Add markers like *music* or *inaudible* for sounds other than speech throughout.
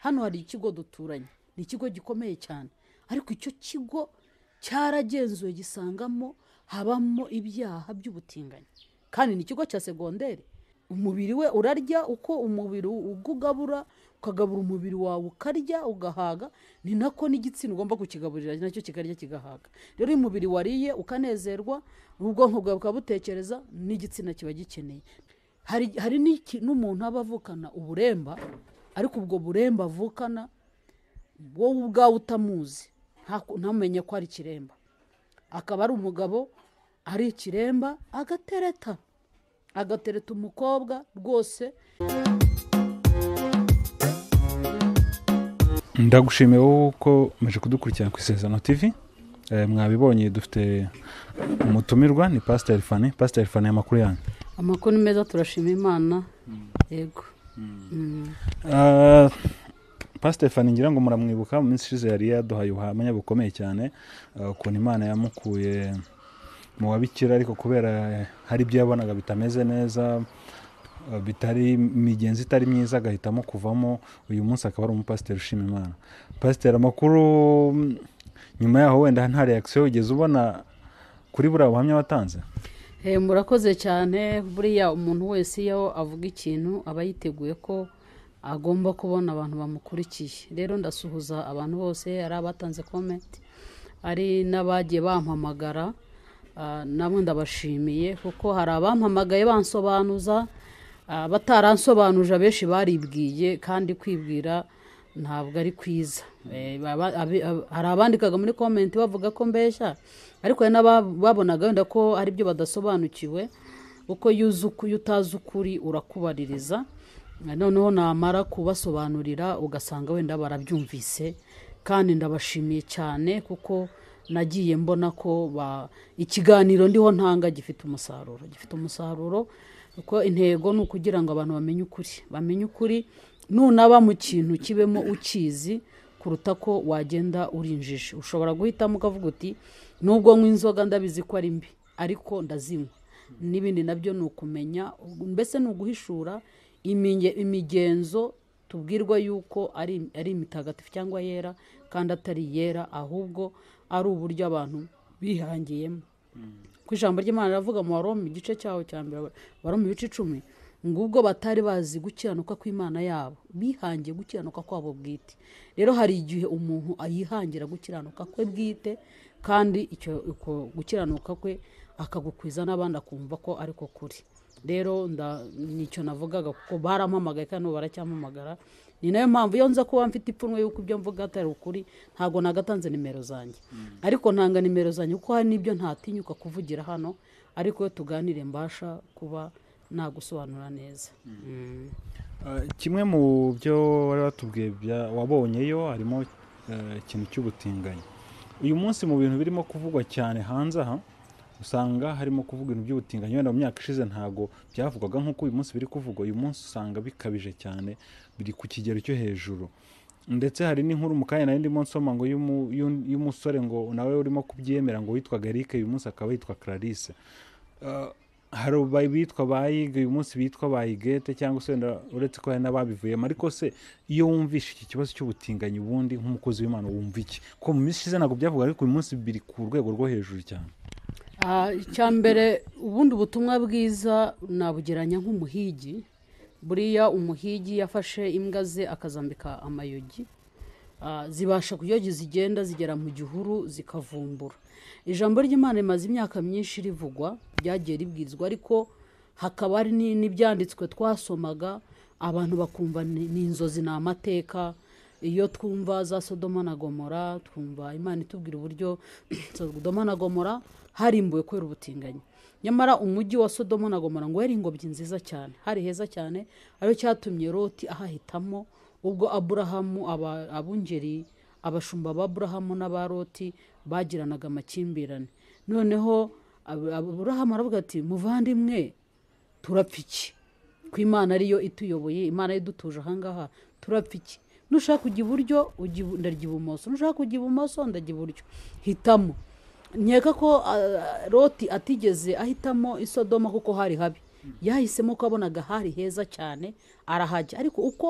hano hari ikigo duturanye ni ikigo gikomeye cyane ariko icyo kigo cyaragenzuwe gisangamo habamo ibyaha by'ubutinganyi kandi ni ikigo cya segonderi umubiri we urarya uko umubiri ugugabura ukagabura umubiri wawe ukarya ugahaga ni nako n'igitsina ugomba kukigaburira nacyo kikarya kigahaga rero iyo umubiri wariye ukanezerwa ubwonko bwawe bukabutekereza n'igitsina kiba gikeneye hari n'umuntu aba avukana uburemba ariko ubwo buremba avukana wowe ubwawe utamuzi ntamenye ko ari ikiremba akaba ari umugabo ari ikiremba agatereta agatereta umukobwa rwose ndagushimiye wowe ko muje kudukurikirana ku isezerano TV eh, mwabibonye dufite umutumirwa ni pasiteri fani pasiteri fani amakuru yanyu amakuru ni meza turashima imana yego Mm. Ah, pasitefani ngira ngo muramwibuka mu minsi ishize yari yaduhaye ubuhamya bukomeye cyane ah, ukuntu imana yamukuye mu wabikira ariko kubera eh, hari ibyo yabonaga bitameze neza ah, bitari imigenzi itari myiza agahitamo kuvamo uyu munsi akaba ari umupasiteri ushima imana pasiteri amakuru mm, nyuma yaho wenda nta reakisiyo ugeze ubona kuri buriya buhamya watanze Eh, murakoze cyane buriya umuntu wese iyo avuga ikintu aba yiteguye ko agomba kubona abantu bamukurikiye rero ndasuhuza abantu bose ari abatanze komenti ari n'abagiye bampamagara ah, namwe ndabashimiye kuko hari abampamagaye bansobanuza ah, bataransobanuje abenshi baribwiye kandi kwibwira ntabwo ari kwiza eh, hari abandikaga muri komenti bavuga ko mbeshya ariko hari n'ababonaga wenda ko ari byo badasobanukiwe kuko iyo utazi ukuri urakubaririza eh, noneho namara kubasobanurira ugasanga wenda barabyumvise kandi ndabashimiye cyane kuko nagiye mbona ko ikiganiro ndiho ntanga gifite umusaruro gifite umusaruro kuko intego ni ukugira ngo abantu bamenye ukuri bamenye ukuri nunaba mu kintu kibemo ukizi kuruta ko wagenda urinjije. ushobora guhitamo ukavuga uti nubwo nywa inzoga ndabizi ko ari mbi ariko ndazinywa n'ibindi nabyo ni ukumenya mbese ni uguhishura imigenzo tubwirwa yuko ari imitagatifu cyangwa yera kandi atari yera ahubwo ari uburyo abantu bihangiyemo hmm. ku ijambo ry'imana riravuga mu waromu igice cyaho cya mbere abaromu ibice icumi ngubwo batari bazi gukiranuka kw'imana yabo bihangiye gukiranuka kwabo bwite rero hari igihe umuntu yihangira gukiranuka kwe bwite kandi icyo gukiranuka kwe akagukwiza n'abandi akumva ko ariko kuri rero nicyo navugaga kuko barampamagaye kandi baracyamamagara ni nayo mpamvu iyo nza kuba mfite ipfunwe y'uko ibyo mvuga atari ukuri ntabwo nagatanze nimero zanjye mm. ariko ntanga nimero zanjye kuko hari n'ibyo ntatinyuka kuvugira hano ariko iyo tuganire mbasha kuba nagusobanura neza mm. uh, kimwe mu byo wari watubwiye wabonyeyo harimo uh, ikintu cy'ubutinganyi uyu munsi mu bintu birimo kuvugwa cyane hanze aha usanga harimo kuvuga ibintu by'ubutinganyi wenda mu myaka ishize ntago byavugwaga nk'uko uyu munsi biri kuvugwa uyu munsi usanga bikabije cyane biri ku kigero cyo hejuru ndetse hari n'inkuru mu kanya nari ndimo nsoma ngo y'umusore ngo nawe urimo kubyemera ngo witwa eric uyu munsi akaba yitwa clarisse uh, hari bitwa bayige uyu munsi bitwa bayigete cyangwa se wenda uretse ko hari n'ababivuyemo ariko se iyo wumvishe iki kibazo cy'ubutinganyi ubundi nk'umukozi w'imana wumva iki ko mu minsi ishize ntabwo byavuga ariko uyu munsi biri ku rwego rwo hejuru cyane ah, icya mbere ubundi ubutumwa bwiza nabugeranya nk'umuhigi buriya umuhigi yafashe imbwa ze akazambika amayogi Ah, zibasha kuyoga zigenda zigera mu gihuru zikavumbura ijambo ry'imana rimaze imyaka myinshi rivugwa ryagiye ribwizwa ariko hakaba hari n'ibyanditswe twasomaga abantu bakumva ni inzozi ni amateka iyo twumva za sodoma na gomora twumva imana itubwira uburyo *clears throat* sodoma na gomora harimbuwe kubera ubutinganyi nyamara umujyi wa sodoma na gomora ngo yari ingobyi nziza cyane hari heza cyane ariyo cyatumye roti ahahitamo ubwo aburahamu abungeri abashumba ba aburahamu n'aba roti bagiranaga amakimbirane noneho aburahamu aravuga ati muvandimwe turapfa iki ko imana ariyo ituyoboye imana idutuje ahangaha turapfa iki nushaka kujya iburyo ndarya ibumoso nushaka kujya ibumoso ndajya iburyo hitamo nkeka ko roti atigeze ahitamo isodoma kuko hari habi yahisemo ko abonaga hari heza cyane arahajya ariko uko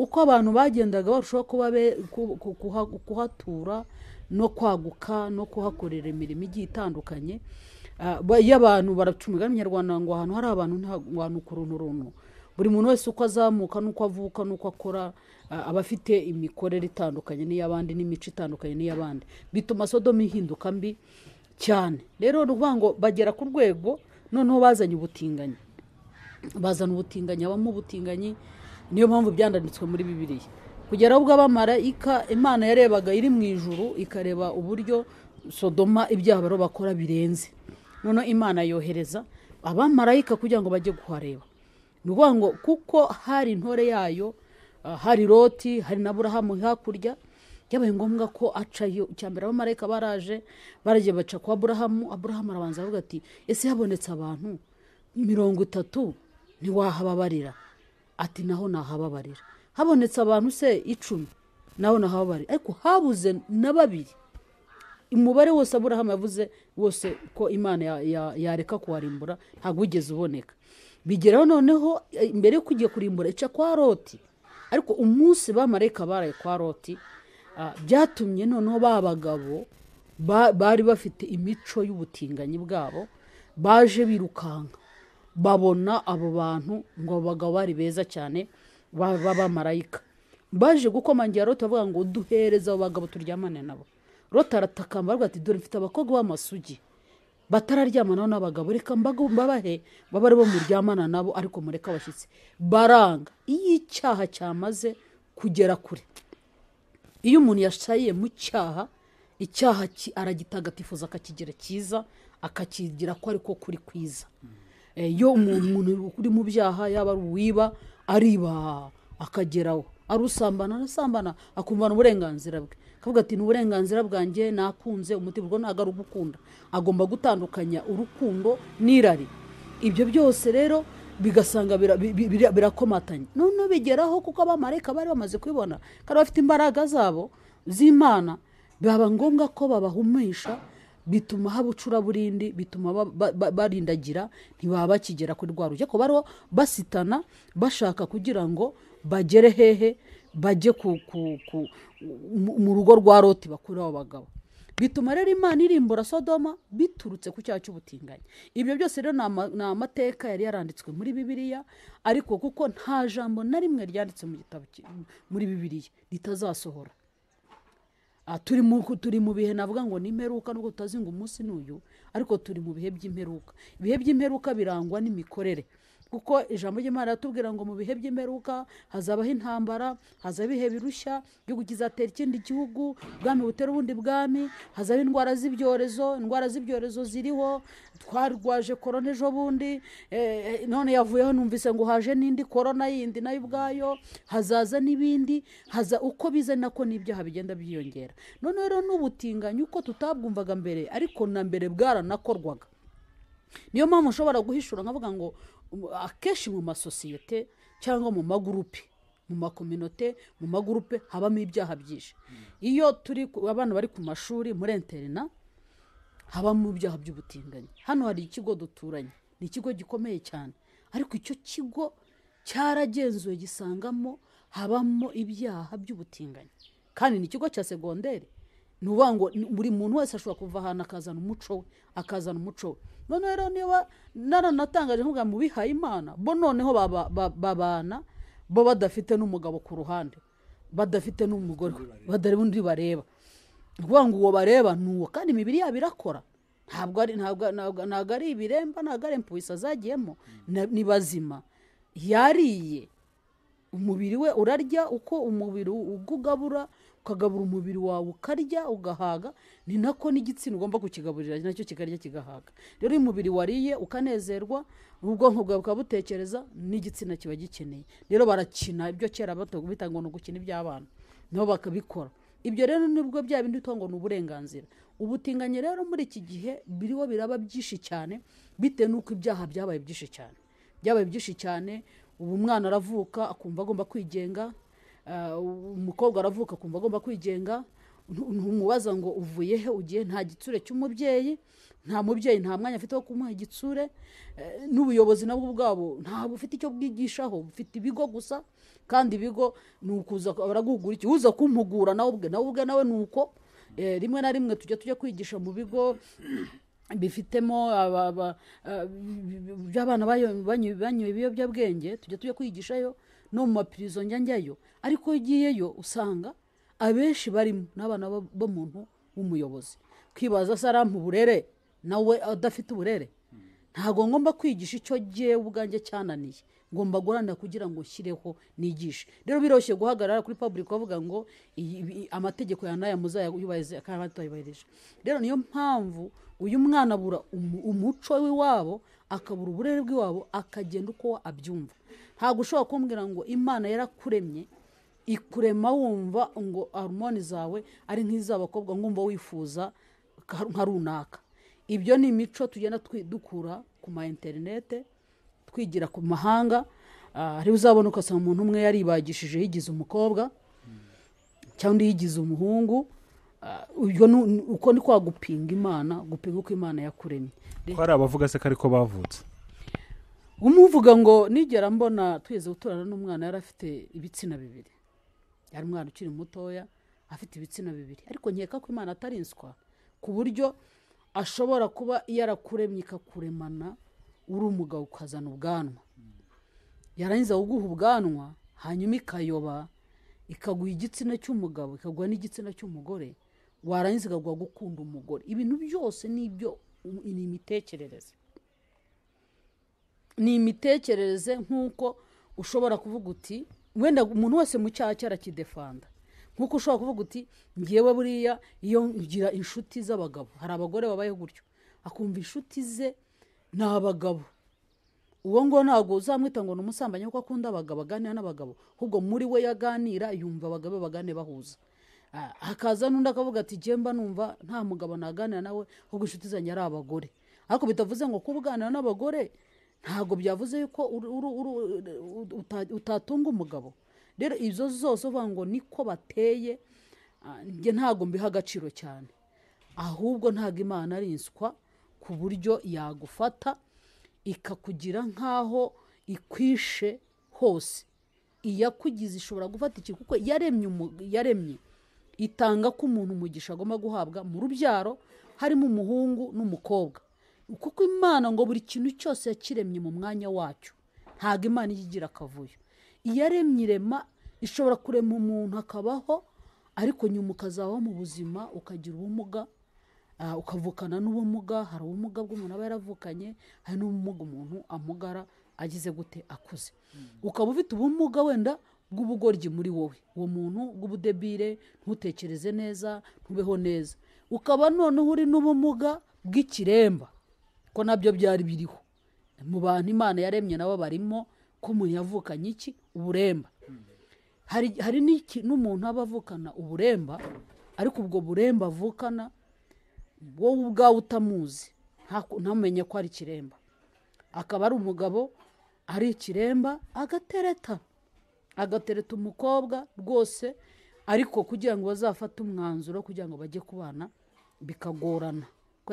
uko abantu bagendaga barushaho kuba be kuhatura no kwaguka no kuhakorera imirimo igiye itandukanye ah, iyo abantu baraca umugani nyarwanda ngo ahantu hari abantu ntahantu runtu buri muntu wese uko azamuka n'uko avuka n'uko akora ah, aba afite imikorere itandukanye n'iy'abandi n'imico itandukanye n'iy'abandi bituma sodomi ihinduka mbi cyane rero ni ngo bagera ku rwego noneho bazanye ubutinganyi bazana ubutinganyi habamo ubutinganyi niyo mpamvu byanditswe muri bibiriya kugera ubwo abamarayika imana yarebaga iri mu ijuru ikareba uburyo sodoma ibyaha baro bakora birenze noneho imana yohereza abamarayika kugira ngo bajye kuhareba ni ukuvuga ngo kuko hari intore yayo ah, hari loti hari na burahamu hakurya byabaye ngombwa ko acayo mbere abamarayika baraje baragiye baca kwa burahamu aburahamu arabanza aravuga ati ese habonetse abantu mirongo itatu ntiwahababarira ati naho nahababarira habonetse abantu se icumi naho nahababarira ariko habuze na babiri umubare wose aburahamu yavuze wose ko imana yareka kuwarimbura ntabwo wigeze uboneka bigeraho noneho eh, mbere yo kugiye kurimbura ica kwa roti ariko umunsi bamarayika baraye kwa roti ah, byatumye noneho ba bagabo bari bafite imico y'ubutinganyi bwabo baje birukanka babona abo bantu ngo abagabo bari beza cyane b'abamarayika baje gukomangira Rota avuga ngo duhereze abo bagabo turyamane nabo Rota aratakamba avuga ati dore mfite abakobwa b'amasugi batararyamana n'abagabo reka mbabahe baba aribo muryamana nabo ariko mureke abashyitsi baranga iyo icyaha cyamaze kugera kure iyo umuntu yasayiye mu cyaha icyaha aragitagatifuza akakigira cyiza akakigira ko ariko kuri kwiza iyo eh, umuntu uri mu byaha yaba ari uwiba ariba akageraho arusambana usambana arasambana akumvana uburenganzira bwe akavuga ati ni uburenganzira bwanjye nakunze umutima ubwo ntabwo ari ugukunda agomba gutandukanya urukundo n'irari ibyo byose rero bigasanga birakomatanye noneho bigeraho kuko abamarayika bari bamaze kubibona kandi bafite imbaraga zabo z'imana baba ngombwa ko babahumisha bituma haba ucuraburindi bituma barindagira ntibaba bakigera kuri rwa rujya kuba bariho basitana bashaka kugira ngo bagere hehe bajye ku mu rugo rwa roti bakuriye abo bagabo bituma rero imana irimbura sodoma biturutse ku cyaha cy'ubutinganyi ibyo byose rero ni amateka yari yaranditswe muri bibiliya ariko kuko nta jambo na rimwe ryanditse mu gitabo muri bibiliya ritazasohora Ah, turi mu bihe navuga ngo ni imperuka nubwo tutazi ngo umunsi ni uyu ariko turi mu bihe by'imperuka ibihe by'imperuka birangwa n'imikorere kuko ijambo ry'imana riratubwira ngo mu bihe by'imperuka hazabaho intambara hazaba ibihe birushya igihugu kizatera ikindi gihugu ubwami butera ubundi bwami hazaba indwara z'ibyorezo indwara z'ibyorezo ziriho twarwaje korona ejo bundi eh, none yavuyeho numvise ngo haje n'indi korona yindi nayo ubwayo hazaza n'ibindi haza uko biza nako n'ibyaha bigenda byiyongera noneho rero n'ubutinganyi uko tutabwumvaga mbere ariko na mbere bwaranakorwaga niyo mpamvu ushobora guhishura nkavuga ngo akenshi mu masosiyete cyangwa mu magurupe mu makominote mu magurupe habamo ibyaha byinshi iyo turi abana bari ku mashuri muri interina habamo ibyaha by'ubutinganyi hano hari ikigo duturanye ni ikigo gikomeye cyane ariko icyo kigo cyaragenzuwe gisangamo habamo ibyaha by'ubutinganyi kandi ni ikigo cya segonderi ni ukuvuga ngo buri muntu wese ashobora kuva ahantu akazana umuco we akazana umuco we noneho rero niba naranatangaje nkuvuga mu bihaye imana bo noneho babana bo badafite n'umugabo ku ruhande badafite n'umugore badari undi bareba ni ukuvuga ngo uwo bareba ni uwo kandi imibiri yabo irakora ntabwo ari ntabwo ibiremba ntabwo ari impubisa zagiyemo ni bazima yariye umubiri we urarya uko umubiri ugugabura ukagabura umubiri wawe ukarya ugahaga ni nako n'igitsina ugomba kukigaburira nacyo kikarya kigahaga rero iyo umubiri wariye ukanezerwa ubwonko bwawe bukaba butekereza n'igitsina kiba gikeneye rero barakina ibyo kera bato ngo ni ugukina iby'abana nabo bakabikora ibyo rero nibwo bya bindi utwo ngo ni uburenganzira ubutinganyi rero muri iki gihe biriho biraba byinshi cyane bitewe n'uko ibyaha byabaye byinshi cyane byabaye byinshi cyane ubu umwana aravuka akumva agomba kwigenga Eh, umukobwa aravuka kumva agomba kwigenga ntumubaza ngo uvuye he ugiye nta gitsure cy'umubyeyi nta mubyeyi nta mwanya afite wo kumuha igitsure eh, n'ubuyobozi nabwo ubwabo ntabwo bufite icyo bwigishaho bufite ibigo gusa kandi ibigo ni ukuza baraguhugura iki uza kumpugura nawe ubwe nawe ubwe nawe ni uko eh, rimwe na rimwe tujya tujya kwigisha mu bigo bifitemo abana banywa ibiyobyabwenge tujya tujya kwigishayo no mu mapirizo njya njyayo ariko iyo ugiyeyo usanga abenshi barimo n'abana b'umuntu w'umuyobozi kwibaza se uburere nawe adafite uburere ntabwo ngomba kwigisha icyo gihe ubwanjye cyananiye ngomba guharanira kugira ngo ushyireho nigishe rero biroroshye guhagarara kuri paburike bavuga ngo amategeko ya naya muzayubahirize kandi atayubahirije rero niyo mpamvu uyu mwana abura umuco w'iwabo akabura uburere bw'iwabo akagenda uko abyumva ntabwo ushobora kumbwira ngo imana yarakuremye ikurema wumva ngo hormone zawe ari nk'iz'abakobwa nkumva wifuza nka runaka ibyo ni imico tugenda dukura ku ma interinete twigira ku mahanga ah, hari uzabona ugasanga umuntu umwe yaribagishije yigize umukobwa cyangwa undi yigize umuhungu ah, uko ni kwa gupinga imana gupinga uko imana yakuremye ko hari abavuga se ko ariko bavutse umuvuga ngo nigera mbona tweze guturana n'umwana yari afite ibitsina bibiri yari umwana ukiri mutoya afite ibitsina bibiri ariko nkeka ko imana atari inswa ku buryo ashobora kuba yarakuremye ikakuremana uri umugabo ukazana ubwanwa yarangiza kuguha ubwanwa hanyuma ikayoba ikaguha igitsina cy'umugabo ikaguha n'igitsina cy'umugore warangiza ikaguha gukunda umugore ibintu byose ni ibyo ni imitekerereze ni imitekerereze nk'uko ushobora kuvuga uti wenda umuntu wese mu cyaha cye nk'uko ushobora kuvuga uti ngewe buriya iyo ngira inshuti z'abagabo hari abagore babayeho gutyo akumva inshuti ze ni abagabo uwo ngo ntabwo uzamwita ngo ni umusambanyi kuko akunda abagabo aganira n'abagabo ahubwo muri we yaganira yumva abagabo bagane bahuza ah, hakaza n'undi akavuga ati gemba numva nta mugabo naganira nawe ahubwo inshuti zanjye ari abagore ariko bitavuze ngo kuba uganira n'abagore ntabwo byavuze yuko utatunga umugabo rero izo zose uvuga ngo niko bateye ah, njye ntabwo mbiha agaciro cyane ahubwo ntabwo imana ari inswa ku buryo yagufata ikakugira nk'aho ikwishe hose iyakugize ishobora gufata iki kuko yaremye itanga ko umuntu umugisha agomba guhabwa mu rubyaro harimo umuhungu n'umukobwa kuko imana ngo buri kintu cyose yakiremye mu mwanya wacyo ntabwo imana ijya igira akavuyo iyo aremye irema ishobora kurema umuntu akabaho ariko nyuma ukazabaho mu buzima ukagira ubumuga ukavukana n'ubumuga hari ubumuga bw'umuntu aba yaravukanye hari n'ubumuga umuntu amugara agize gute akuze hmm. ukaba ufite ubumuga wenda bw'ubugoryi muri wowe uwo muntu bw'ubudebire ntutekereze neza ntubeho neza ukaba noneho uri n'ubumuga bw'ikiremba ko nabyo byari biriho mu bantu imana yaremye nabo barimo ko umuntu yavukanye iki uburemba hari n'umuntu aba avukana uburemba ariko ubwo buremba avukana wowe ubwawe utamuzi ntamenye ko ari ikiremba akaba ari umugabo ari ikiremba agatereta agatereta umukobwa rwose ariko kugira ngo bazafate umwanzuro kugira ngo bajye kubana bikagorana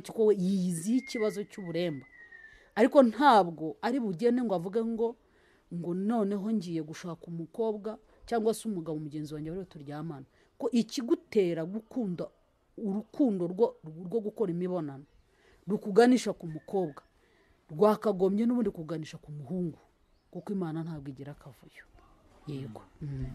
kubera ko yizi ikibazo cy'uburemba ariko ntabwo ari bugene ngo avuge ngo ngo noneho ngiye gushaka umukobwa cyangwa se umugabo mugenzi wanjye bariho turyamana ko ikigutera gukunda urukundo rwo gukora imibonano rukuganisha ku mukobwa rwakagombye n'ubundi kuganisha ku muhungu kuko imana ntabwo igira akavuyo yego mm.